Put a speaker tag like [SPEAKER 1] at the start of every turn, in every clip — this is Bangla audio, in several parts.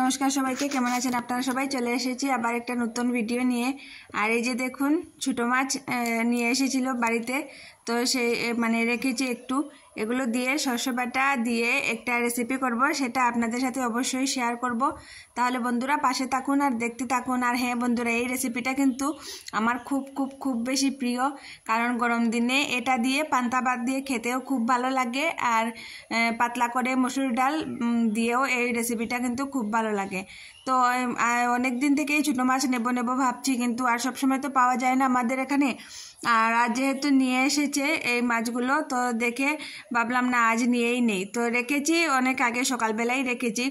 [SPEAKER 1] নমস্কার সবাইকে কেমন আছেন আপনারা সবাই চলে এসেছি আবার একটা নতুন ভিডিও নিয়ে আর এই যে দেখুন ছোটো মাছ নিয়ে এসেছিল বাড়িতে তো সেই মানে রেখেছি একটু এগুলো দিয়ে সর্ষে বাটা দিয়ে একটা রেসিপি করব সেটা আপনাদের সাথে অবশ্যই শেয়ার করব তাহলে বন্ধুরা পাশে থাকুন আর দেখতে থাকুন আর হ্যাঁ বন্ধুরা এই রেসিপিটা কিন্তু আমার খুব খুব খুব বেশি প্রিয় কারণ গরম দিনে এটা দিয়ে পান্তা ভাত দিয়ে খেতেও খুব ভালো লাগে আর পাতলা করে মসুর ডাল দিয়েও এই রেসিপিটা কিন্তু খুব ভালো লাগে তো অনেক দিন থেকেই ছোটো মাছ নেব নেব ভাবছি কিন্তু আর সবসময় তো পাওয়া যায় না আমাদের এখানে আর আজ যেহেতু নিয়ে এসেছে এই মাছগুলো তো দেখে ভাবলাম না আজ নিয়েই নেই তো রেখেছি অনেক আগে সকালবেলাই রেখেছি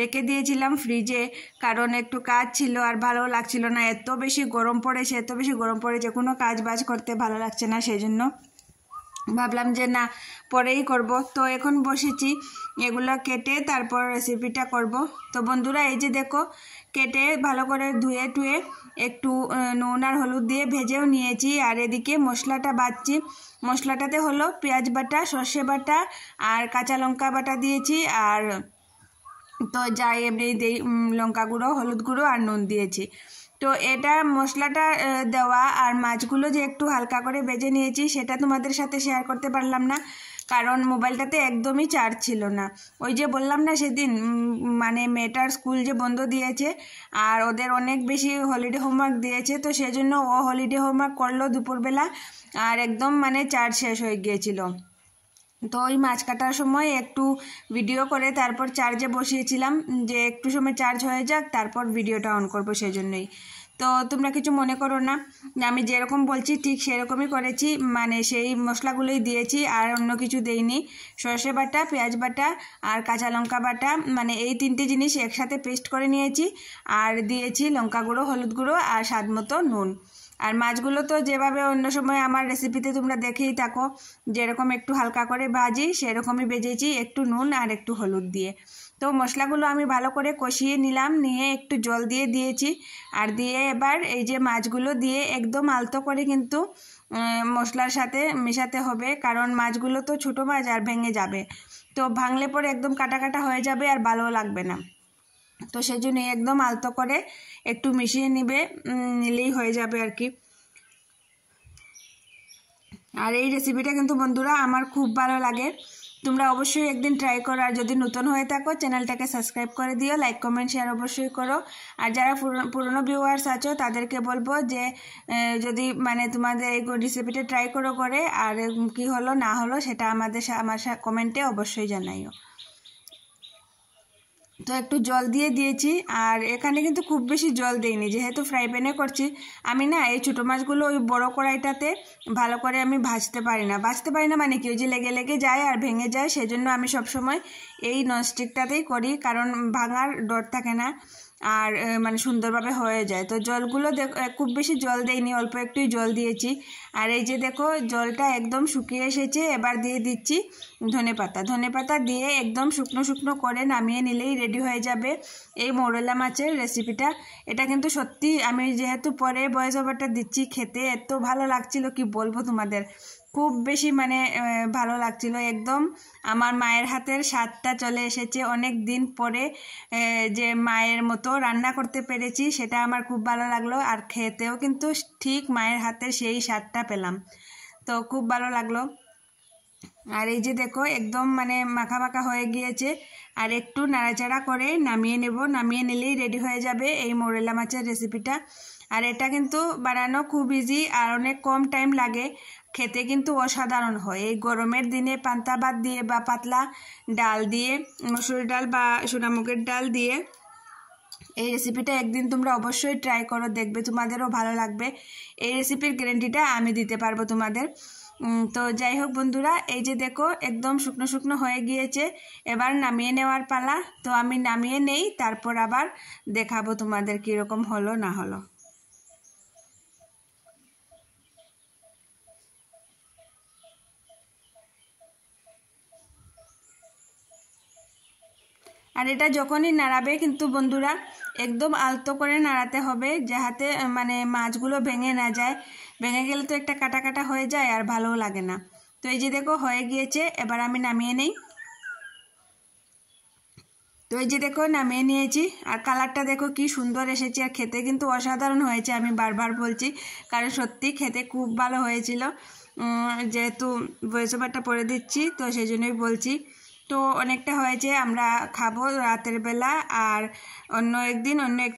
[SPEAKER 1] রেখে দিয়েছিলাম ফ্রিজে কারণ একটু কাজ ছিল আর ভালো লাগছিল না এত বেশি গরম পড়েছে এত বেশি গরম পড়েছে কোনো কাজ বাজ করতে ভালো লাগছে না সেই জন্য ভাবলাম যে না পরেই করব তো এখন বসেছি এগুলো কেটে তারপর রেসিপিটা করব তো বন্ধুরা এই যে দেখো কেটে ভালো করে ধুয়ে টুয়ে একটু নুন আর হলুদ দিয়ে ভেজেও নিয়েছি আর এদিকে মশলাটা বাটছি মশলাটাতে হলো পেঁয়াজ বাটা সর্ষে বাটা আর কাঁচা লঙ্কা বাটা দিয়েছি আর তো যাই এমনি লঙ্কা গুঁড়ো হলুদ গুঁড়ো আর নুন দিয়েছি তো এটা মশলাটা দেওয়া আর মাছগুলো যে একটু হালকা করে বেজে নিয়েছি সেটা তোমাদের সাথে শেয়ার করতে পারলাম না কারণ মোবাইলটাতে একদমই চার্জ ছিল না ওই যে বললাম না সেদিন মানে মেয়েটার স্কুল যে বন্ধ দিয়েছে আর ওদের অনেক বেশি হলিডে হোমওয়ার্ক দিয়েছে তো সেজন্য ও হলিডে হোমওয়ার্ক করলো দুপুরবেলা আর একদম মানে চার্জ শেষ হয়ে গিয়েছিল তো ওই মাছ কাটার সময় একটু ভিডিও করে তারপর চার্জে বসিয়েছিলাম যে একটু সময় চার্জ হয়ে যাক তারপর ভিডিওটা অন করবো সেজন্যই তো তোমরা কিছু মনে করো না আমি যেরকম বলছি ঠিক সেরকমই করেছি মানে সেই মশলাগুলোই দিয়েছি আর অন্য কিছু দেইনি সর্ষে বাটা পেঁয়াজ বাটা আর কাঁচা লঙ্কা বাটা মানে এই তিনটে জিনিস একসাথে পেস্ট করে নিয়েছি আর দিয়েছি লঙ্কা গুঁড়ো হলুদ গুঁড়ো আর স্বাদ মতো নুন আর মাছগুলো তো যেভাবে অন্য সময় আমার রেসিপিতে তোমরা দেখেই থাকো যেরকম একটু হালকা করে ভাজি সেরকমই ভেজেছি একটু নুন আর একটু হলুদ দিয়ে তো মশলাগুলো আমি ভালো করে কষিয়ে নিলাম নিয়ে একটু জল দিয়ে দিয়েছি আর দিয়ে এবার এই যে মাছগুলো দিয়ে একদম আলতো করে কিন্তু মশলার সাথে মেশাতে হবে কারণ মাছগুলো তো ছোটো মাছ আর ভেঙে যাবে তো ভাঙলে পরে একদম কাটা কাটা হয়ে যাবে আর ভালো লাগবে না তো সেই জন্য একদম আলতো করে একটু মিশিয়ে নিবে নিলেই হয়ে যাবে আর কি আর এই রেসিপিটা কিন্তু বন্ধুরা আমার খুব ভালো লাগে তোমরা অবশ্যই একদিন ট্রাই করো আর যদি নতুন হয়ে থাকো চ্যানেলটাকে সাবস্ক্রাইব করে দিও লাইক কমেন্ট শেয়ার অবশ্যই করো আর যারা পুরনো ভিউয়ার্স আছো তাদেরকে বলবো যে যদি মানে তোমাদের এই রেসিপিটা ট্রাই করো করে আর কি হলো না হলো সেটা আমাদের আমার কমেন্টে অবশ্যই জানাইও তো একটু জল দিয়ে দিয়েছি আর এখানে কিন্তু খুব বেশি জল দিইনি যেহেতু ফ্রাই প্যানে করছি আমি না এই ছোটো মাছগুলো ওই বড় কড়াইটাতে ভালো করে আমি ভাজতে পারি না ভাজতে পারি না মানে কি ওই যে লেগে লেগে যায় আর ভেঙে যায় সেজন্য আমি সবসময় এই ননস্টিকটাতেই করি কারণ ভাঙার ডর থাকে না আর মানে সুন্দরভাবে হয়ে যায় তো জলগুলো খুব বেশি জল দেয়নি অল্প একটুই জল দিয়েছি আর এই যে দেখো জলটা একদম শুকিয়ে এসেছে এবার দিয়ে দিচ্ছি ধনে পাতা ধনে পাতা দিয়ে একদম শুকনো শুকনো করে নামিয়ে নিলেই রেডি হয়ে যাবে এই মোরলা মাছের রেসিপিটা এটা কিন্তু সত্যি আমি যেহেতু পরে বয়স ওভারটা দিচ্ছি খেতে এত ভালো লাগছিল কি বলবো তোমাদের খুব বেশি মানে ভালো লাগছিল একদম আমার মায়ের হাতের স্বাদটা চলে এসেছে অনেক দিন পরে যে মায়ের মতো রান্না করতে পেরেছি সেটা আমার খুব ভালো লাগলো আর খেতেও কিন্তু ঠিক মায়ের হাতের সেই স্বাদটা পেলাম তো খুব ভালো লাগলো আর এই যে দেখো একদম মানে মাখা মাখা হয়ে গিয়েছে আর একটু নাড়াচাড়া করে নামিয়ে নেব নামিয়ে নিলেই রেডি হয়ে যাবে এই মোরেলা মাছের রেসিপিটা আর এটা কিন্তু বানানো খুব ইজি আর অনেক কম টাইম লাগে খেতে কিন্তু অসাধারণ হয় এই গরমের দিনে পান্তা ভাত দিয়ে বা পাতলা ডাল দিয়ে মসুর ডাল বা সোনামুগের ডাল দিয়ে এই রেসিপিটা একদিন তোমরা অবশ্যই ট্রাই করো দেখবে তোমাদেরও ভালো লাগবে এই রেসিপির গ্যারেন্টিটা আমি দিতে পারবো তোমাদের তো যাই হোক বন্ধুরা এই যে দেখো একদম শুকনো শুকনো হয়ে গিয়েছে এবার নামিয়ে নেওয়ার পালা তো আমি নামিয়ে নেই তারপর আবার দেখাবো তোমাদের কীরকম হলো না হলো আর এটা যখনই নাড়াবে কিন্তু বন্ধুরা একদম আলতো করে নাড়াতে হবে যাহাতে মানে মাছগুলো ভেঙে না যায় ভেঙে গেলে তো একটা কাটা কাটা হয়ে যায় আর ভালোও লাগে না তো এই যে দেখো হয়ে গিয়েছে এবার আমি নামিয়ে নেই তো এই যে দেখো নামিয়ে নিয়েছি আর কালারটা দেখো কি সুন্দর এসেছে আর খেতে কিন্তু অসাধারণ হয়েছে আমি বারবার বলছি কারণ সত্যি খেতে খুব ভালো হয়েছিল যেহেতু ভয়েস ওভারটা পরে দিচ্ছি তো সেই জন্যই বলছি তো অনেকটা হয়েছে আমরা খাবো রাতের বেলা আর অন্য একদিন অন্য এক